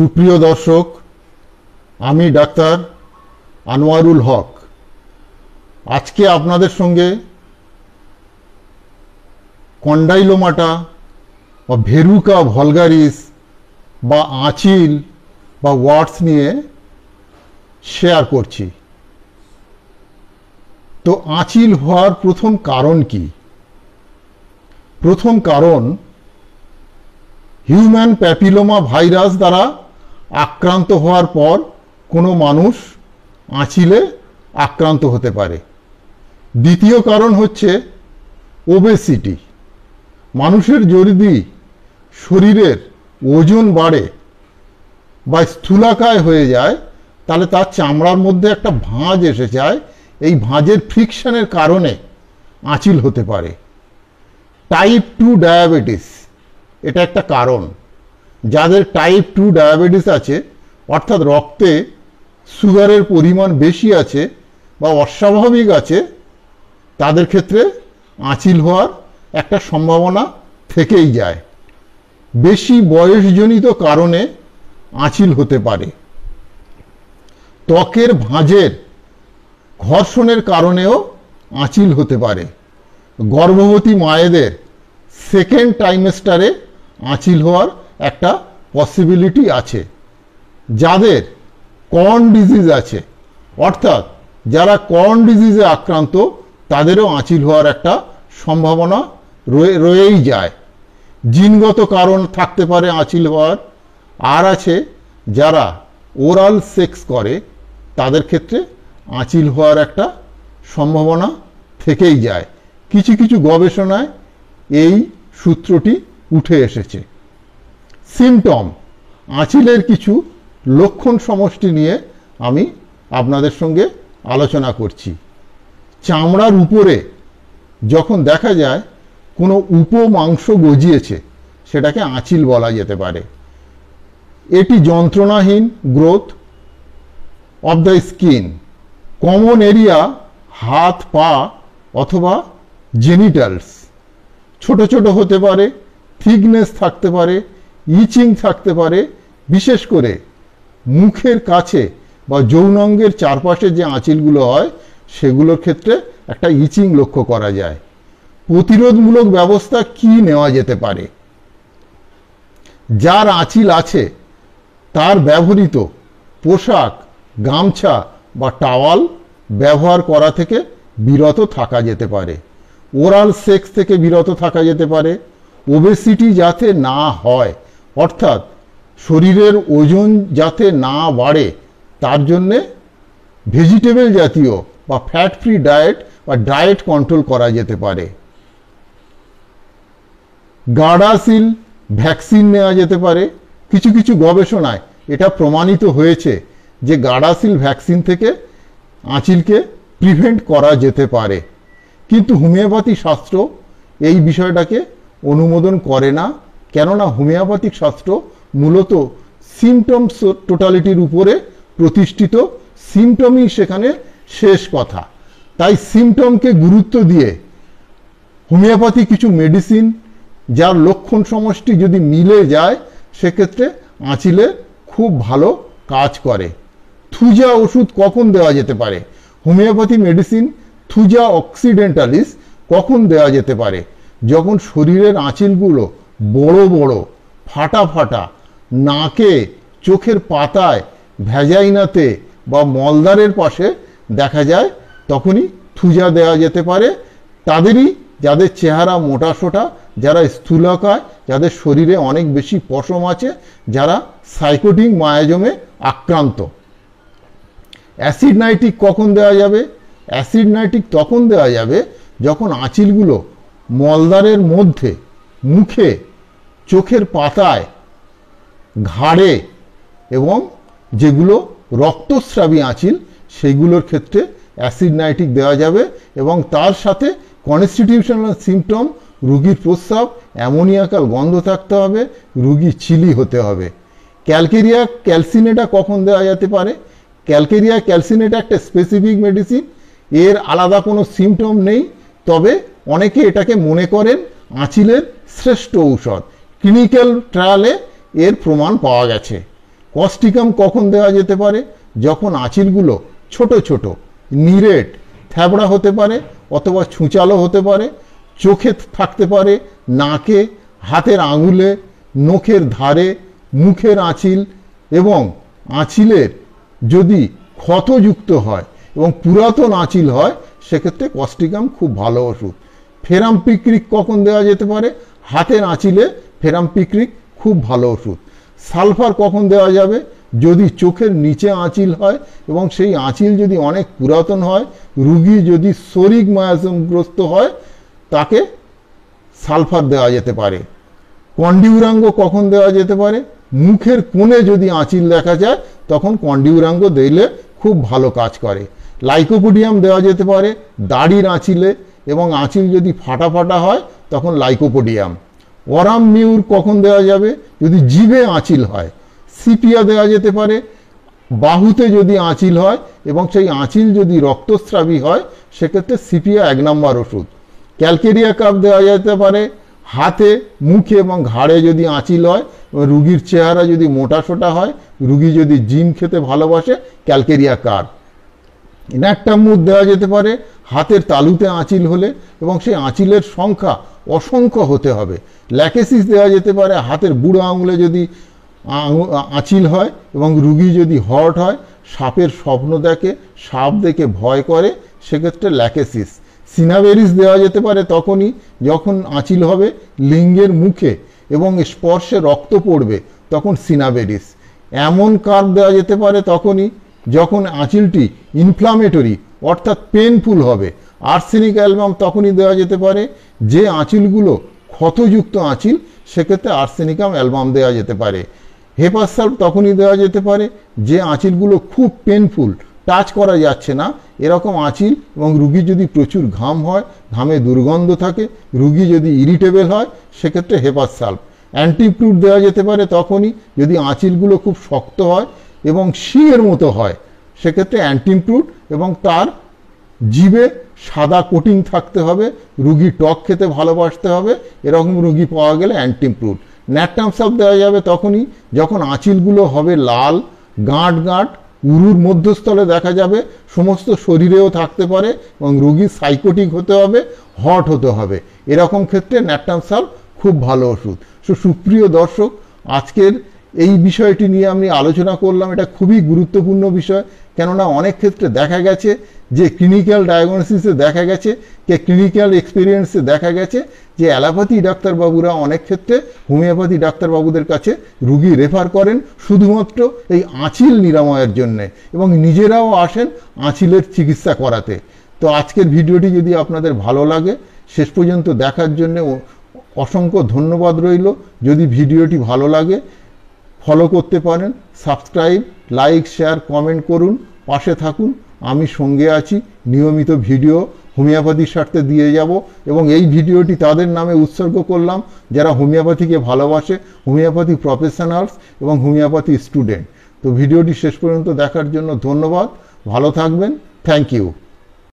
সুপ্রিয় দর্শক আমি ডাক্তার আনোয়ারুল হক আজকে আপনাদের সঙ্গে কন্ডাইলোমাটা বা ভেরুকা ভলগারিস বা আঁচিল বা ওয়ার্ডস নিয়ে শেয়ার করছি তো আঁচিল হওয়ার প্রথম কারণ কি প্রথম কারণ হিউম্যান প্যাপিলোমা ভাইরাস দ্বারা আক্রান্ত হওয়ার পর কোনো মানুষ আঁচিলে আক্রান্ত হতে পারে দ্বিতীয় কারণ হচ্ছে ওবেসিটি মানুষের যদি শরীরের ওজন বাড়ে বা স্থূলাকায় হয়ে যায় তাহলে তার চামড়ার মধ্যে একটা ভাঁজ এসে যায় এই ভাঁজের ফ্রিকশনের কারণে আঁচিল হতে পারে টাইপ টু ডায়াবেটিস এটা একটা কারণ যাদের টাইপ টু ডায়াবেটিস আছে অর্থাৎ রক্তে সুগারের পরিমাণ বেশি আছে বা অস্বাভাবিক আছে তাদের ক্ষেত্রে আঁচিল হওয়ার একটা সম্ভাবনা থেকেই যায় বেশি বয়সজনিত কারণে আঁচিল হতে পারে ত্বকের ভাঁজের ঘর্ষণের কারণেও আঁচিল হতে পারে গর্ভবতী মায়েদের সেকেন্ড টাইমেস্টারে আঁচিল হওয়ার একটা পসিবিলিটি আছে যাদের কর্ন ডিজিজ আছে অর্থাৎ যারা কর্ন ডিজিজে আক্রান্ত তাদেরও আঁচিল হওয়ার একটা সম্ভাবনা রয়েই যায় জিনগত কারণ থাকতে পারে আঁচিল হওয়ার আর আছে যারা ওরাল সেক্স করে তাদের ক্ষেত্রে আঁচিল হওয়ার একটা সম্ভাবনা থেকেই যায় কিছু কিছু গবেষণায় এই সূত্রটি উঠে এসেছে সিমটম আঁচিলের কিছু লক্ষণ সমষ্টি নিয়ে আমি আপনাদের সঙ্গে আলোচনা করছি চামড়ার উপরে যখন দেখা যায় কোনো উপমাংস গজিয়েছে সেটাকে আঁচিল বলা যেতে পারে এটি যন্ত্রণাহীন growth of the skin common area হাত পা অথবা জেনিটালস ছোট ছোট হতে পারে থিকনেস থাকতে পারে ইচিং থাকতে পারে বিশেষ করে মুখের কাছে বা অঙ্গের চারপাশে যে আঁচিলগুলো হয় সেগুলোর ক্ষেত্রে একটা ইচিং লক্ষ্য করা যায় প্রতিরোধমূলক ব্যবস্থা কি নেওয়া যেতে পারে যার আঁচিল আছে তার ব্যবহৃত পোশাক গামছা বা টাওয়াল ব্যবহার করা থেকে বিরত থাকা যেতে পারে ওরাল সেক্স থেকে বিরত থাকা যেতে পারে ওবেসিটি যাতে না হয় অর্থাৎ শরীরের ওজন যাতে না বাড়ে তার জন্যে ভেজিটেবল জাতীয় বা ফ্যাট ফ্রি ডায়েট বা ডায়েট কন্ট্রোল করা যেতে পারে গার্ডাসিল ভ্যাকসিন নেওয়া যেতে পারে কিছু কিছু গবেষণায় এটা প্রমাণিত হয়েছে যে গার্ডাসিল ভ্যাকসিন থেকে আঁচিলকে প্রিভেন্ট করা যেতে পারে কিন্তু হোমিওপ্যাথি শাস্ত্র এই বিষয়টাকে অনুমোদন করে না কেননা হোমিওপ্যাথিক শাস্ত্র মূলত সিমটমস টোটালিটির উপরে প্রতিষ্ঠিত সিমটমই সেখানে শেষ কথা তাই সিমটমকে গুরুত্ব দিয়ে হোমিওপ্যাথি কিছু মেডিসিন যার লক্ষণ সমষ্টি যদি মিলে যায় সেক্ষেত্রে আঁচিলে খুব ভালো কাজ করে থুজা ওষুধ কখন দেওয়া যেতে পারে হোমিওপ্যাথি মেডিসিন থুজা অক্সিডেন্টালিস কখন দেওয়া যেতে পারে যখন শরীরের আঁচিলগুলো বড় বড় ফাটা ফাটা নাকে চোখের পাতায় ভেজাইনাতে বা মলদারের পাশে দেখা যায় তখনই থুজা দেওয়া যেতে পারে তাদেরই যাদের চেহারা মোটা সোটা যারা স্থূলকায় যাদের শরীরে অনেক বেশি পশম আছে যারা সাইকোটিক মায়াজমে আক্রান্ত অ্যাসিড নাইটিক কখন দেওয়া যাবে অ্যাসিড নাইটিক তখন দেওয়া যাবে যখন আঁচিলগুলো মলদারের মধ্যে মুখে চোখের পাতায় ঘাড়ে এবং যেগুলো রক্তস্রাবী আঁচিল সেইগুলোর ক্ষেত্রে অ্যাসিড নাইটিক দেওয়া যাবে এবং তার সাথে কনস্টিটিউশনাল সিমটম রুগীর প্রস্রাব অ্যামোনিয়াকাল গন্ধ থাকতে হবে রুগী চিলি হতে হবে ক্যালকেরিয়া ক্যালসিনেটা কখন দেওয়া যেতে পারে ক্যালকেরিয়া ক্যালসিনেটা একটা স্পেসিফিক মেডিসিন এর আলাদা কোনো সিমটম নেই তবে অনেকে এটাকে মনে করেন আঁচিলের শ্রেষ্ঠ ঔষধ ক্লিনিক্যাল ট্রায়ালে এর প্রমাণ পাওয়া গেছে কস্টিকাম কখন দেওয়া যেতে পারে যখন আঁচিলগুলো ছোট ছোট নিরেট থ্যাবড়া হতে পারে অথবা ছুঁচালো হতে পারে চোখে থাকতে পারে নাকে হাতের আঙুলে নখের ধারে মুখের আঁচিল এবং আঁচিলের যদি ক্ষতযুক্ত হয় এবং পুরাতন আঁচিল হয় সেক্ষেত্রে কস্টিকাম খুব ভালো ওষুধ ফেরাম পিকরিক কখন দেওয়া যেতে পারে হাতের আঁচিলে ফেরাম পিকরিক খুব ভালো ওষুধ সালফার কখন দেওয়া যাবে যদি চোখের নিচে আঁচিল হয় এবং সেই আঁচিল যদি অনেক পুরাতন হয় রুগী যদি শরিক মায়াজমগ্রস্ত হয় তাকে সালফার দেওয়া যেতে পারে কন্ডিউরাঙ্গ কখন দেওয়া যেতে পারে মুখের কোণে যদি আঁচিল দেখা যায় তখন কন্ডিউরাঙ্গ দিলে খুব ভালো কাজ করে লাইকোপোডিয়াম দেওয়া যেতে পারে দাড়ির আঁচিলে এবং আঁচিল যদি ফাটা ফাটা হয় তখন লাইকোপোডিয়াম অরাম মিউর কখন দেওয়া যাবে যদি জিভে আঁচিল হয় সিপিয়া দেওয়া যেতে পারে বাহুতে যদি আঁচিল হয় এবং সেই আঁচিল যদি রক্তস্রাবী হয় সেক্ষেত্রে সিপিয়া এক নম্বর ওষুধ ক্যালকেরিয়া কাপ দেওয়া যেতে পারে হাতে মুখে এবং ঘাড়ে যদি আঁচিল হয় রুগীর চেহারা যদি মোটা সোটা হয় রুগী যদি জিম খেতে ভালোবাসে ক্যালকেরিয়া কার ন্যাট্টামুদ দেওয়া যেতে পারে হাতের তালুতে আঁচিল হলে এবং সেই আঁচিলের সংখ্যা অসংখ্য হতে হবে ল্যাকেসিস দেওয়া যেতে পারে হাতের বুড়ো আঙুলে যদি আঁচিল হয় এবং রুগী যদি হট হয় সাপের স্বপ্ন দেখে সাপ দেখে ভয় করে সেক্ষেত্রে ল্যাকেসিস সিনাবেরিস দেওয়া যেতে পারে তখনই যখন আঁচিল হবে লিঙ্গের মুখে এবং স্পর্শে রক্ত পড়বে তখন সিনাবেরিস এমন কার দেওয়া যেতে পারে তখনই যখন আঁচিলটি ইনফ্লামেটরি অর্থাৎ পেনফুল হবে আর্সেনিক অ্যালবাম তখনই দেওয়া যেতে পারে যে আঁচিলগুলো ক্ষতযুক্ত আঁচিল সেক্ষেত্রে আর্সেনিকাম অ্যালবাম দেওয়া যেতে পারে হেপাসাল তখনই দেওয়া যেতে পারে যে আঁচিলগুলো খুব পেনফুল টাচ করা যাচ্ছে না এরকম আঁচিল এবং রুগী যদি প্রচুর ঘাম হয় ঘামে দুর্গন্ধ থাকে রুগী যদি ইরিটেবল হয় সেক্ষেত্রে হেপার সাল্ভ অ্যান্টিপ্রুট দেওয়া যেতে পারে তখনই যদি আঁচিলগুলো খুব শক্ত হয় এবং শিঙের মতো হয় সেক্ষেত্রে অ্যান্টিপ্রুট এবং তার জীবে সাদা কোটিং থাকতে হবে রুগী টক খেতে ভালোবাসতে হবে এরকম রুগী পাওয়া গেলে অ্যান্টিপ্রুড ন্যাটাম সাপ দেওয়া যাবে তখনই যখন আঁচিলগুলো হবে লাল গাঁট গাঁট উরুর মধ্যস্থলে দেখা যাবে সমস্ত শরীরেও থাকতে পারে এবং রুগী সাইকোটিক হতে হবে হট হতে হবে এরকম ক্ষেত্রে ন্যাটাম সাপ খুব ভালো ওষুধ সো সুপ্রিয় দর্শক আজকের এই বিষয়টি নিয়ে আমি আলোচনা করলাম এটা খুবই গুরুত্বপূর্ণ বিষয় কেননা অনেক ক্ষেত্রে দেখা গেছে যে ক্লিনিক্যাল ডায়াগনোসিসে দেখা গেছে যে ক্লিনিক্যাল এক্সপিরিয়েন্সে দেখা গেছে যে অ্যালোপ্যাথি ডাক্তারবাবুরা অনেক ক্ষেত্রে হোমিওপ্যাথি ডাক্তারবাবুদের কাছে রুগী রেফার করেন শুধুমাত্র এই আঁচিল নিরাময়ের জন্যে এবং নিজেরাও আসেন আঁচিলের চিকিৎসা করাতে তো আজকের ভিডিওটি যদি আপনাদের ভালো লাগে শেষ পর্যন্ত দেখার জন্যে অসংখ্য ধন্যবাদ রইল যদি ভিডিওটি ভালো লাগে ফলো করতে পারেন সাবস্ক্রাইব লাইক শেয়ার কমেন্ট করুন পাশে থাকুন আমি সঙ্গে আছি নিয়মিত ভিডিও হোমিওপ্যাথির স্বার্থে দিয়ে যাব এবং এই ভিডিওটি তাদের নামে উৎসর্গ করলাম যারা হোমিওপ্যাথিকে ভালোবাসে হোমিওপ্যাথি প্রফেশনালস এবং হোমিওপ্যাথি স্টুডেন্ট তো ভিডিওটি শেষ পর্যন্ত দেখার জন্য ধন্যবাদ ভালো থাকবেন থ্যাংক ইউ